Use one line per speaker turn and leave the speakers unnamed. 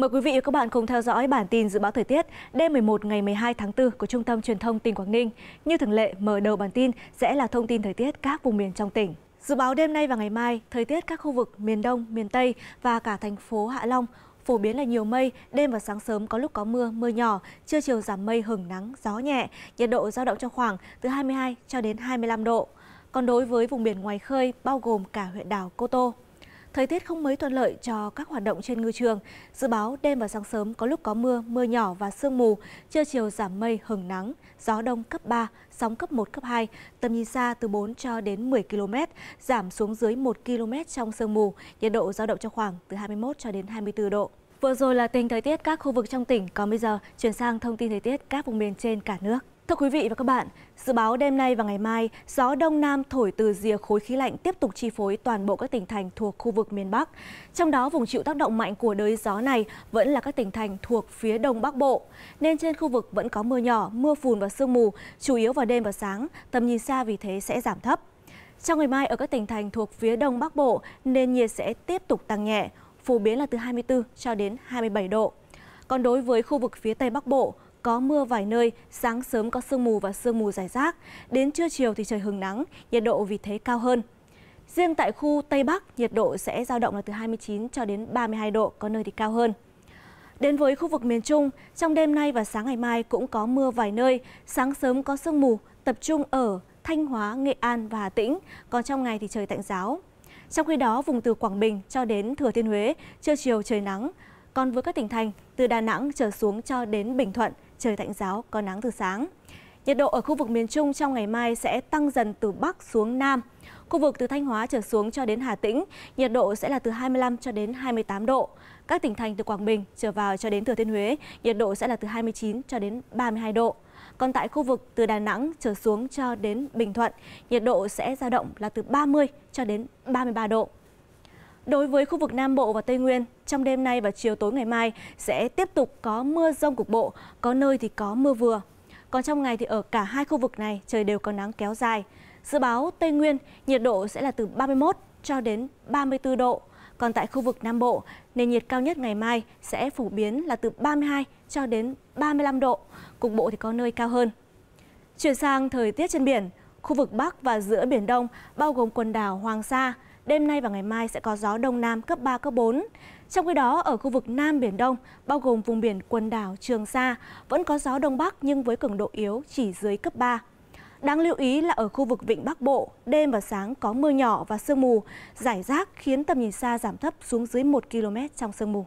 Mời quý vị và các bạn cùng theo dõi bản tin dự báo thời tiết đêm 11 ngày 12 tháng 4 của Trung tâm Truyền thông tỉnh Quảng Ninh. Như thường lệ, mở đầu bản tin sẽ là thông tin thời tiết các vùng miền trong tỉnh. Dự báo đêm nay và ngày mai, thời tiết các khu vực miền Đông, miền Tây và cả thành phố Hạ Long phổ biến là nhiều mây, đêm và sáng sớm có lúc có mưa, mưa nhỏ, trưa chiều giảm mây hừng nắng, gió nhẹ, nhiệt độ dao động trong khoảng từ 22 cho đến 25 độ. Còn đối với vùng biển ngoài khơi, bao gồm cả huyện đảo Cô Tô. Thời tiết không mấy thuận lợi cho các hoạt động trên ngư trường. Dự báo đêm và sáng sớm có lúc có mưa, mưa nhỏ và sương mù, trưa chiều giảm mây, hừng nắng, gió đông cấp 3, sóng cấp 1, cấp 2, tầm nhìn xa từ 4 cho đến 10 km, giảm xuống dưới 1 km trong sương mù, nhiệt độ dao động trong khoảng từ 21 cho đến 24 độ. Vừa rồi là tình thời tiết các khu vực trong tỉnh, còn bây giờ chuyển sang thông tin thời tiết các vùng miền trên cả nước. Thưa quý vị và các bạn, dự báo đêm nay và ngày mai, gió đông nam thổi từ rìa khối khí lạnh tiếp tục chi phối toàn bộ các tỉnh thành thuộc khu vực miền Bắc. Trong đó, vùng chịu tác động mạnh của đới gió này vẫn là các tỉnh thành thuộc phía đông Bắc Bộ. Nên trên khu vực vẫn có mưa nhỏ, mưa phùn và sương mù, chủ yếu vào đêm và sáng, tầm nhìn xa vì thế sẽ giảm thấp. Trong ngày mai ở các tỉnh thành thuộc phía đông Bắc Bộ, nền nhiệt sẽ tiếp tục tăng nhẹ, phổ biến là từ 24 cho đến 27 độ. Còn đối với khu vực phía Tây Bắc Bộ, có mưa vài nơi, sáng sớm có sương mù và sương mù rải rác. Đến trưa chiều thì trời hừng nắng, nhiệt độ vì thế cao hơn. Riêng tại khu Tây Bắc, nhiệt độ sẽ dao động là từ 29 cho đến 32 độ, có nơi thì cao hơn. Đến với khu vực miền Trung, trong đêm nay và sáng ngày mai cũng có mưa vài nơi, sáng sớm có sương mù, tập trung ở Thanh Hóa, Nghệ An và Hà Tĩnh, còn trong ngày thì trời tạnh giáo. Trong khi đó, vùng từ Quảng Bình cho đến Thừa Thiên Huế, trưa chiều trời nắng. Còn với các tỉnh thành từ Đà Nẵng trở xuống cho đến Bình Thuận, trời tạnh giáo, có nắng từ sáng. Nhiệt độ ở khu vực miền Trung trong ngày mai sẽ tăng dần từ Bắc xuống Nam. Khu vực từ Thanh Hóa trở xuống cho đến Hà Tĩnh, nhiệt độ sẽ là từ 25 cho đến 28 độ. Các tỉnh thành từ Quảng Bình trở vào cho đến Thừa Thiên Huế, nhiệt độ sẽ là từ 29 cho đến 32 độ. Còn tại khu vực từ Đà Nẵng trở xuống cho đến Bình Thuận, nhiệt độ sẽ dao động là từ 30 cho đến 33 độ. Đối với khu vực Nam Bộ và Tây Nguyên, trong đêm nay và chiều tối ngày mai sẽ tiếp tục có mưa rông cục bộ, có nơi thì có mưa vừa. Còn trong ngày thì ở cả hai khu vực này trời đều có nắng kéo dài. Dự báo Tây Nguyên nhiệt độ sẽ là từ 31 cho đến 34 độ. Còn tại khu vực Nam Bộ, nền nhiệt cao nhất ngày mai sẽ phổ biến là từ 32 cho đến 35 độ, cục bộ thì có nơi cao hơn. Chuyển sang thời tiết trên biển, khu vực Bắc và giữa Biển Đông bao gồm quần đảo Hoàng Sa – Đêm nay và ngày mai sẽ có gió đông nam cấp 3, cấp 4. Trong khi đó, ở khu vực Nam Biển Đông, bao gồm vùng biển quần đảo Trường Sa, vẫn có gió Đông Bắc nhưng với cường độ yếu chỉ dưới cấp 3. Đáng lưu ý là ở khu vực Vịnh Bắc Bộ, đêm và sáng có mưa nhỏ và sương mù, giải rác khiến tầm nhìn xa giảm thấp xuống dưới 1 km trong sương mù.